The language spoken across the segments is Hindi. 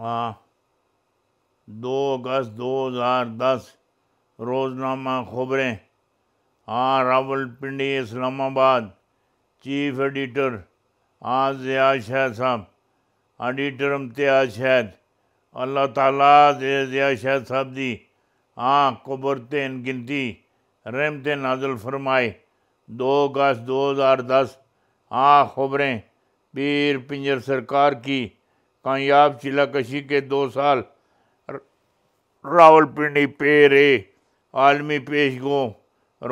हाँ। दो अगस्त दो हज़ार दस रोज़नामा खबरें हाँ रावलपिंडी इस्लामाबाद चीफ एडिटर हाँ ज़िया शहद साहब एडिटर इम्तिया शहद अल्लाह ताला ज़िया शहद साहब दी हाँ कुबरते गिनती रहमते नाजल फरमाए दो अगस्त दो हज़ार दस हाँ खबरें पीर पिंजर सरकार की कामयाब चिलाकशी के दो साल रावलपिंडी पेरे आलमी गो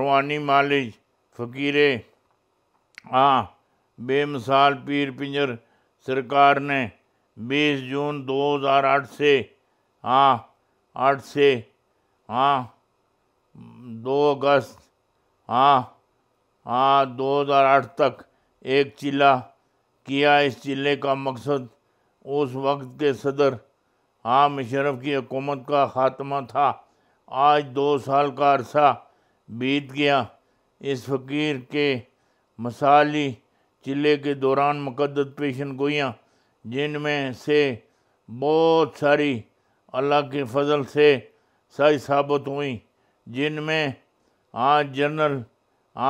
रवानी मालिज फ़कीरे हाँ बेमिसाल पीर पिंजर सरकार ने 20 जून 2008 से हाँ आठ से हाँ दो अगस्त हाँ हाँ आठ तक एक चिल्ला किया इस चिल्ले का मकसद उस वक्त के सदर आम शरफ की हकूमत का ख़ात्मा था आज दो साल का अरसा बीत गया इस फ़कीर के मसाली चिल्ले के दौरान मुकदस पेशन गोयाँ जिनमें से बहुत सारी अल्लाह के फजल से सही साबित हुई जिनमें आज जनरल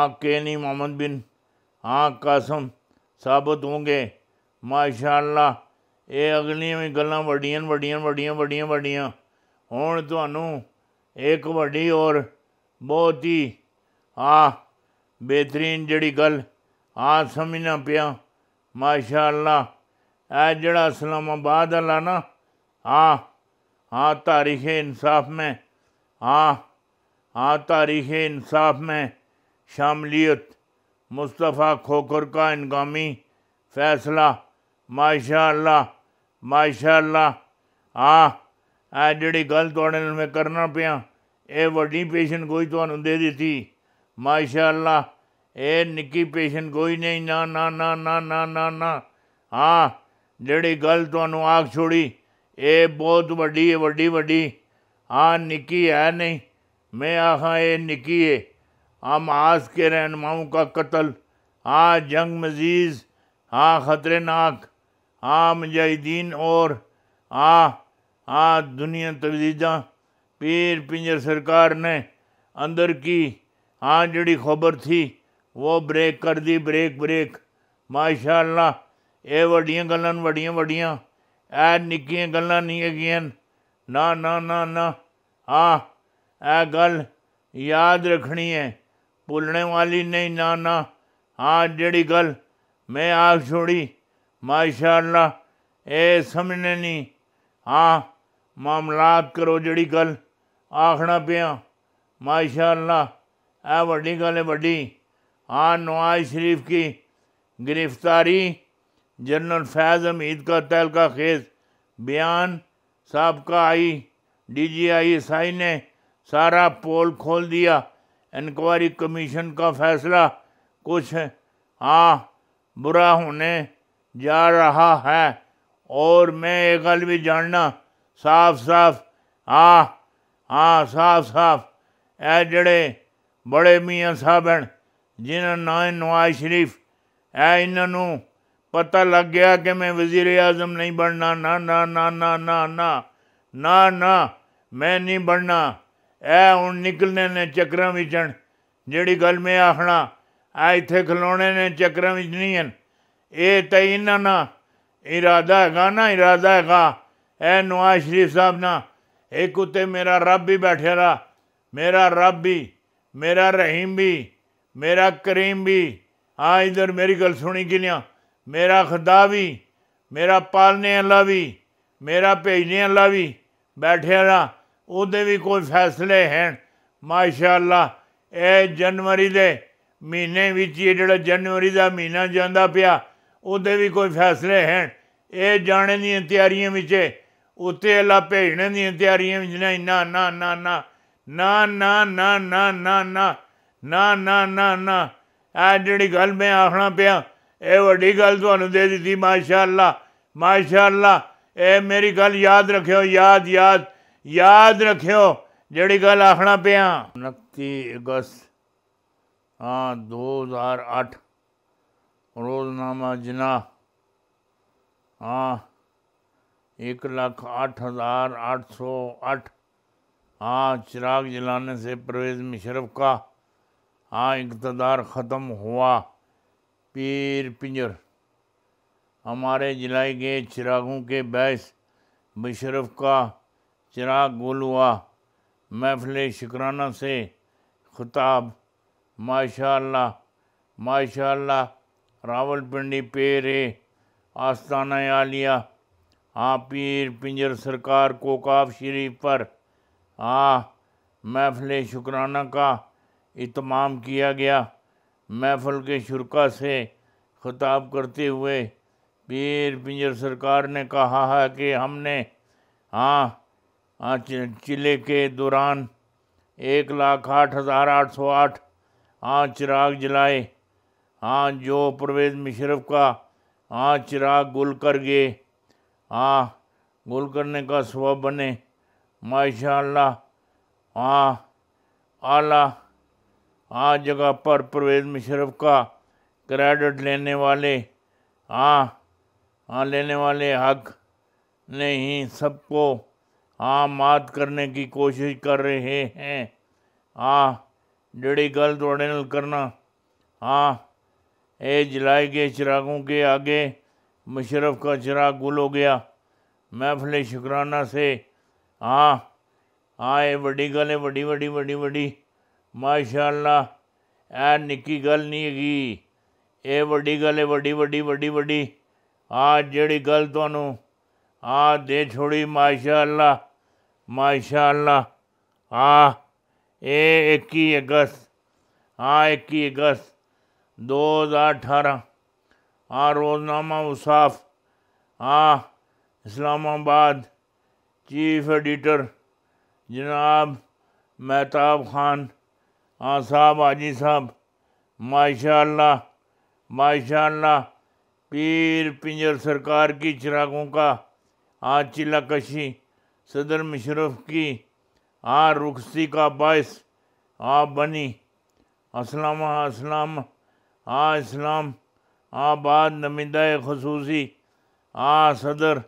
आँख नी मोहम्मद बिन आँख कासम साबित होंगे माशा ਇਹ ਅਗਲੀਆਂ ਵੀ ਗੱਲਾਂ ਵੱਡੀਆਂ ਵੱਡੀਆਂ ਵੱਡੀਆਂ ਵੱਡੀਆਂ ਵੱਡੀਆਂ ਹੁਣ ਤੁਹਾਨੂੰ ਇੱਕ ਵੱਡੀ ਔਰ ਬਹੁਤ ਹੀ ਆ ਬਿਹਤਰੀਨ ਜਿਹੜੀ ਗੱਲ ਆ ਸਮਝਣਾ ਪਿਆ ਮਾਸ਼ਾਅੱਲਾ ਇਹ ਜਿਹੜਾ ਇਸਲਾਮਾਬਾਦ ਵਾਲਾ ਨਾ ਆ हाँ तारीख इंसाफ में हाँ हाँ तारीख इंसाफ में शामलियत मुस्तफ़ा खोखर का इनकामी फ़ैसला माशा माशाल्लाह ਹਾਂ ਇਹ ਜਿਹੜੀ ਗੱਲ ਤੁਹਾਡੇ ਨਾਲ ਮੈਂ ਕਰਨਾ ਪਿਆ ਇਹ ਵੱਡੀ ਪੇਸ਼ੈਂਟ ਕੋਈ ਤੁਹਾਨੂੰ ਦੇ ਦਿੱਤੀ ਮਾਸ਼ਾਅੱਲਾ ਇਹ ਨਿੱਕੀ ਪੇਸ਼ੈਂਟ ਕੋਈ ਨਹੀਂ ਨਾ ਨਾ ਨਾ ਨਾ ਨਾ ਨਾ ਨਾ ਹਾਂ ਜਿਹੜੀ ਗੱਲ ਤੁਹਾਨੂੰ ਆਖ ਛੋੜੀ ਇਹ ਬਹੁਤ ਵੱਡੀ ਹੈ ਵੱਡੀ ਵੱਡੀ हाँ निकी है नहीं मैं आखा ये निकी है हम आज के रहनुमाओं का कत्ल हाँ जंग मजीज हाँ ख़तरनाक हाँ मुजाहिदीन और आ आ दुनिया तवजीदा पीर पिंजर सरकार ने अंदर की हाँ जड़ी खबर थी वो ब्रेक कर दी ब्रेक ब्रेक माशाला ये वड़िया गल् बड़िया वड़िया ए निक्किया गल् नहीं है ना ना ना ना हाँ ए गल याद रखनी है भुलने वाली नहीं ना ना हाँ जड़ी गल मैं आप छोड़ी माशाला ਇਹ समझने नहीं हाँ मामलात करो जड़ी गल आखना ਪਿਆ माशाला ਇਹ ਵੱਡੀ गल है वही हाँ नवाज शरीफ की गिरफ्तारी जनरल फैज़ हमीद का तहलका खेस बयान सबका I D G I S I ने सारा पोल खोल दिया इंक्वायरी कमीशन का फैसला कुछ हाँ बुरा होने जा रहा है और मैं ये गल भी जानना साफ साफ हाँ हाँ साफ साफ ए जड़े बड़े मियाँ साहब हैं जिन्होंने ना नवाज शरीफ ए इन्हों पता लग गया कि मैं वजीर आजम नहीं बनना ना ना ना ना ना ना ना ना मैं नहीं बनना ए हूँ निकलने ने चक्कर बिच जी गल मैं आखना ए इतने खिलौने ने चक्कर बिच नहीं हैं ਇਹ ਤਾਂ ਇਹਨਾਂ ਨਾਲ ਇਰਾਦਾ ਹੈਗਾ ਨਾ ਇਰਾਦਾ ਹੈਗਾ ਐ ਨਵਾਜ਼ ਸ਼ਰੀਫ ਸਾਹਿਬ ਨਾਲ ਇੱਕ ਉਤੇ ਮੇਰਾ ਰੱਬ ਵੀ ਬੈਠਿਆ ਰਾ ਮੇਰਾ ਰੱਬ ਵੀ ਮੇਰਾ ਰਹੀਮ ਵੀ ਮੇਰਾ ਕਰੀਮ ਵੀ ਆ ਇਧਰ ਮੇਰੀ ਗੱਲ ਸੁਣੀ ਕਿਲਿਆ मेरा खुदा भी मेरा पालने आला भी मेरा भेजने आला भी बैठे दा ओह्दे भी कोई फैसले हैं माशाला एह् जनवरी दे म्हीने बिच एह् जेह्ड़ा जनवरी दा म्हीना जांदा पिया ਉਹਦੇ ਵੀ ਕੋਈ ਫੈਸਲੇ ਹਨ ਇਹ ਜਾਣੇ ਦੀਆਂ ਤਿਆਰੀਆਂ ਵਿੱਚ ਉੱਤੇ ਅੱਲਾ ਭੇਜਣ ਦੀਆਂ ਤਿਆਰੀਆਂ ਵਿੱਚ ਨਹੀਂ ਨਾ ਨਾ ਨਾ ਨਾ ਨਾ ਨਾ ਨਾ ਨਾ ਨਾ ਨਾ ਨਾ ਨਾ ਨਾ ਨਾ ਆ ਜਿਹੜੀ ਗੱਲ ਮੈਂ ਆਖਣਾ ਪਿਆ ਇਹ ਵੱਡੀ ਗੱਲ ਤੁਹਾਨੂੰ ਦੇ ਦਿੱਤੀ ਮਾਸ਼ਾਅੱਲਾ ਮਾਸ਼ਾਅੱਲਾ ਇਹ ਮੇਰੀ ਗੱਲ ਯਾਦ ਰੱਖਿਓ ਯਾਦ ਯਾਦ ਯਾਦ ਰੱਖਿਓ ਜਿਹੜੀ ਗੱਲ ਆਖਣਾ ਪਿਆ 29 ਅਗਸਤ ਹਾਂ 2008 रोजनामा जिना हाँ एक लाख आठ हज़ार आठ सौ आठ हाँ चिराग जलाने से परवेज़ मशरफ़ का हाँ इकतदार ख़त्म हुआ पीर पिंजर हमारे जलाए गए चिरागों के बैस मशरफ़ का चिराग गुल हुआ महफिल शुक्राना से खिताब माशा माशा रावलपिंडी पेरे आस्थाना आलिया हाँ पीर पिंजर सरकार कोकाब शरीफ पर आ हाँ, महफल शुक्राना का इतमाम किया गया महफल के शुरा से खिताब करते हुए पीर पिंजर सरकार ने कहा है कि हमने हाँ चिले के दौरान एक लाख आठ हज़ार आठ सौ आठ हाँ चिराग जलाए हाँ जो परवेज़ मुशरफ का हाँ चिराग गुल कर गए हाँ गुल करने का सबब बने माशाला हाँ आला हाँ जगह पर परवेज़ मुशरफ का क्रेडिट लेने वाले हाँ हाँ लेने वाले हक ने ही सबको हाँ मात करने की कोशिश कर रहे हैं हाँ जड़ी गल थोड़े करना हाँ ए जलाए गए चिरागों के आगे मुशरफ का चिराग गुल हो गया महफिल शुकराना से हाँ हाँ ये बड़ी गल है बड़ी बड़ी बड़ी बड़ी माशाला ए निक्की गल नहीं हैगी ਇਹ ਵੱਡੀ ਗੱਲ ਹੈ बड़ी बड़ी ਵੱਡੀ ਵੱਡੀ ਆ ਜਿਹੜੀ ਗੱਲ ਤੁਹਾਨੂੰ ਆ ਦੇ ਛੋੜੀ ਮਾਸ਼ਾਅੱਲਾ ਮਾਸ਼ਾਅੱਲਾ हाँ ਇਹ 21 ਅਗਸਤ ਆ 21 ਅਗਸਤ दो हज़ार अठारह आ हाँ, रोज़नामा उसाफ़ आ हाँ, इस्लामाबाद चीफ एडिटर जनाब मेहताब खान आ हाँ, साहब आजी साहब माशा माशा पीर पिंजर सरकार की चिरागों का आ चिलाकशी सदर मशरफ की आ रुखसी का बायस आ बनी असलामा असलामा आ इस्लाम आ बाद नमिदा खसूसी आ सदर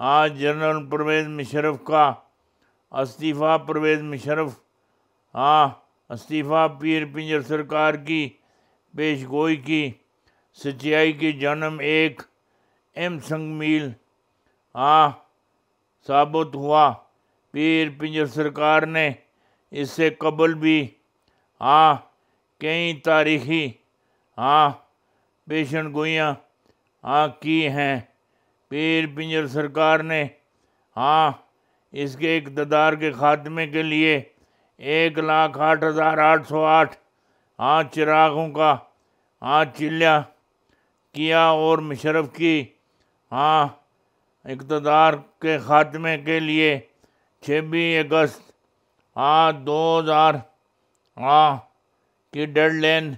आ जनरल परवेज़ मुशरफ का इस्तीफ़ा परवेज़ मुशरफ आ हाँ, इस्तीफ़ा पीर पिंजर सरकार की पेश गोई की सच्चाई की जन्म एक एम संगमील आ हाँ, साबित हुआ पीर पिंजर सरकार ने इससे कबल भी आ हाँ, कई तारीखी हाँ पेशन गोइया हाँ की हैं पीर पिंजर सरकार ने हाँ इसके इकतदार के खात्मे के लिए एक लाख आठ हज़ार आठ सौ आठ हाँ चिरागों का हाँ चिल्ला किया और मशरफ की हाँ इकतदार के खात्मे के लिए छब्बीस अगस्त हाँ दो हज़ार हाँ की डेड लाइन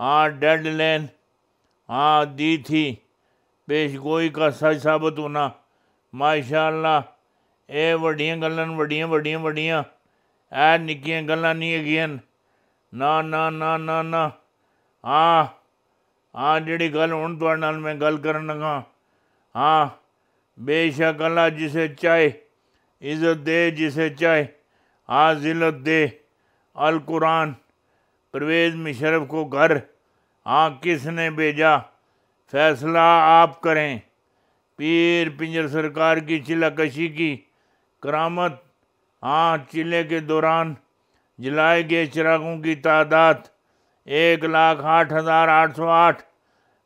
हाँ डेड लेन हाँ दी थी पेशगोई का सच साबित होना माशाला ये बड़िया गल वड़ियाँ बड़िया बड़िया ए निकिया गल नहीं है ना ना ना ना ना, हाँ आ हाँ जी गल हूँ थोड़े न मैं गल कर लगा हाँ बेशक अल्लाह जिसे चाहे इज्जत दे जिसे चाहे हाँ जिलत दे अल कुरान परवेज मुशरफ को घर हाँ किसने भेजा फैसला आप करें पीर पिंजर सरकार की चिलाकशी की करामत हाँ चिले के दौरान जलाए गए चिरागों की तादाद एक लाख आठ हज़ार आठ सौ आठ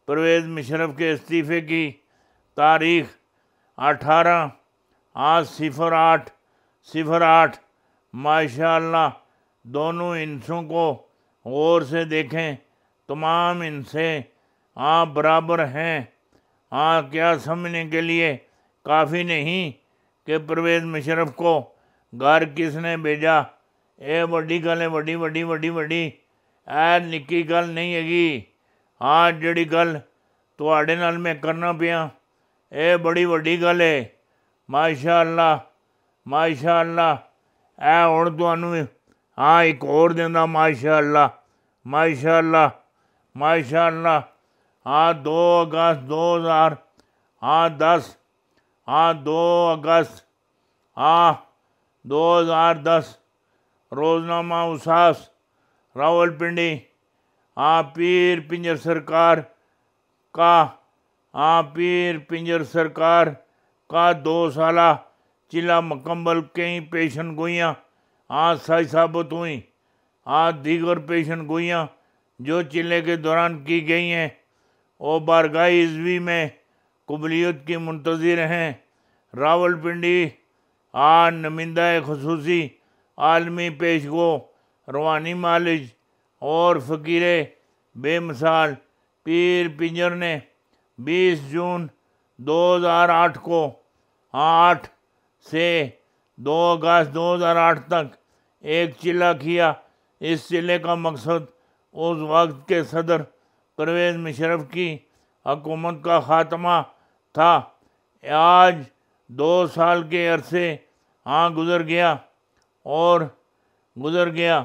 परवेज़ मुशरफ के इस्तीफ़े की तारीख अठारह आठ सिफर आठ सिफर आठ माशा दोनों इंसों को और से देखें तमाम इनसे आप बराबर हैं आप हाँ, क्या समझने के लिए काफ़ी नहीं कि परवेज मुशरफ को घर किसने भेजा ए वी गल है वी वी वी वी ए निकी गल नहीं हैगी आज हाँ, जड़ी गल थोड़े तो नाल मैं करना पिया ए बड़ी वही गल है माशा अल्लाह माशा अल्लाह ए हूँ थानू ਹਾਂ ਇੱਕ ਹੋਰ ਦਿੰਦਾ ਮਾਸ਼ਾਅੱਲਾ ਮਾਸ਼ਾਅੱਲਾ ਮਾਸ਼ਾਅੱਲਾ हाँ दो अगस्त दो हज़ार हाँ दस हाँ दो अगस्त हाँ दो हज़ार दस रोजनामा उसास रावल पिंडी हाँ पीर पिंजर सरकार का हाँ पीर पिंजर सरकार का दो साल चिल्ला मकम्बल कई पेशन गोइयाँ आज हाँ, साई साबित हुई आज हाँ, दीगर पेशन गोइयाँ जो चिल्ले के दौरान की गई हैं वो बारगाह ईजवी में कबलीत की मुंतजर हैं रावलपिंडी आज हाँ, नमिंदा खसूसी आलमी पेशगो रवानी मालिज और फ़कीर बेमिसाल पीर पिंजर ने 20 जून 2008 को आठ से दो अगस्त दो हज़ार आठ तक एक चिल्ला किया इस चिल्ले का मकसद उस वक्त के सदर परवेज मुशरफ की हकूमत का ख़ात्मा था आज दो साल के अरसे हाँ गुज़र गया और गुज़र गया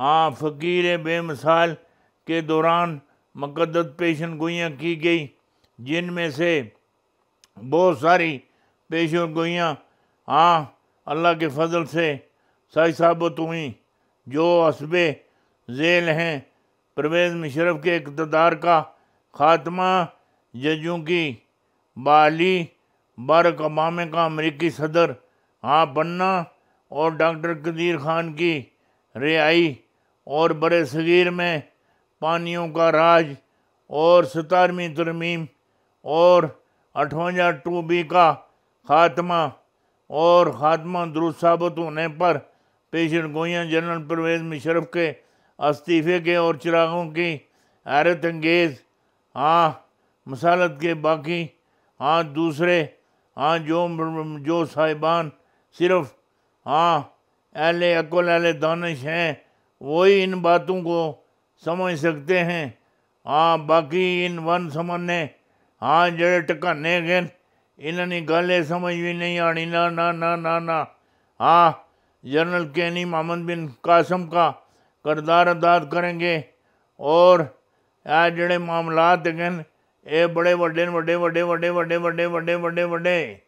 हाँ फ़कीर बेमिसाल के दौरान मकदत पेशन गोइयाँ की गई जिनमें से बहुत सारी पेशन गोइयाँ हाँ अल्लाह के फजल से साई साहब तुम्हें जो हसब जेल हैं परवेज़ मुशरफ के इकतदार का खात्मा जजों की बाली बारक अमामे का अमरीकी सदर हाँ पन्ना और डॉक्टर कदीर खान की रिहाई और बर सगीर में पानियों का राज और सतारवीं तरमीम और अठवंजा टू बी का खात्मा और खात्मा दुरुस्त साबित होने पर पेशेंट गोयाँ जनरल परवेज मुशरफ के इस्तीफ़े के और चिरागों की हैरत अंगेज हाँ मसालत के बाकी हाँ दूसरे हाँ जो जो साहिबान सिर्फ हाँ अहल अकल अहल दानश हैं वही इन बातों को समझ सकते हैं हाँ बाकी इन वन समझने हाँ जड़े टकाने गए गल ये समझ भी नहीं आनी ना ना ना ना ना हाँ जनरल कैनी मोहम्मद बिन कासम का करदार अदा करेंगे और यह जोड़े मामला हैं ये बड़े व्डे वे व्डे व्डे व्डे व्डे व्डे व्डे व्डे